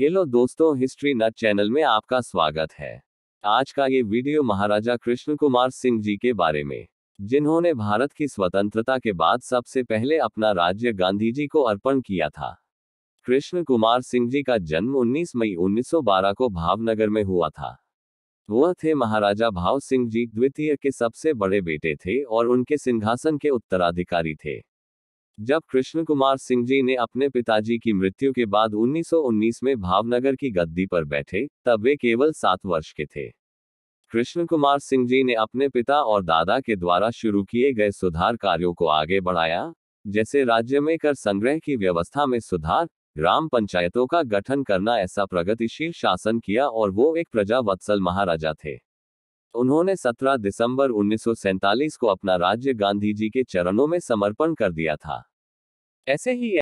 hello दोस्तों history नट channel में आपका स्वागत है आज का ये वीडियो महाराजा कृष्ण कुमार सिंह जी के बारे में जिन्होंने भारत की स्वतंत्रता के बाद सबसे पहले अपना राज्य गांधी जी को अर्पण किया था कृष्ण कुमार सिंह जी का जन्म 19 मई 1912 को भावनगर में हुआ था वह थे महाराजा भाव सिंह जी द्वितीय के सबसे बड़े बेटे थे और उनके सिंहासन के उत्तराधिकारी थे जब कृष्ण कुमार सिंह जी ने अपने पिताजी की मृत्यु के बाद 1919 में भावनगर की गद्दी पर बैठे तब वे केवल सात वर्ष के थे कृष्ण कुमार सिंह जी ने अपने पिता और दादा के द्वारा शुरू किए गए सुधार कार्यों को आगे बढ़ाया जैसे राज्य में कर संग्रह की व्यवस्था में सुधार ग्राम पंचायतों का गठन करना ऐसा प्रगतिशील शासन किया और वो एक प्रजा वत्सल महाराजा थे तो उन्होंने 17 दिसंबर उन्नीस को अपना राज्य गांधी जी के चरणों में समर्पण कर दिया था ऐसे ही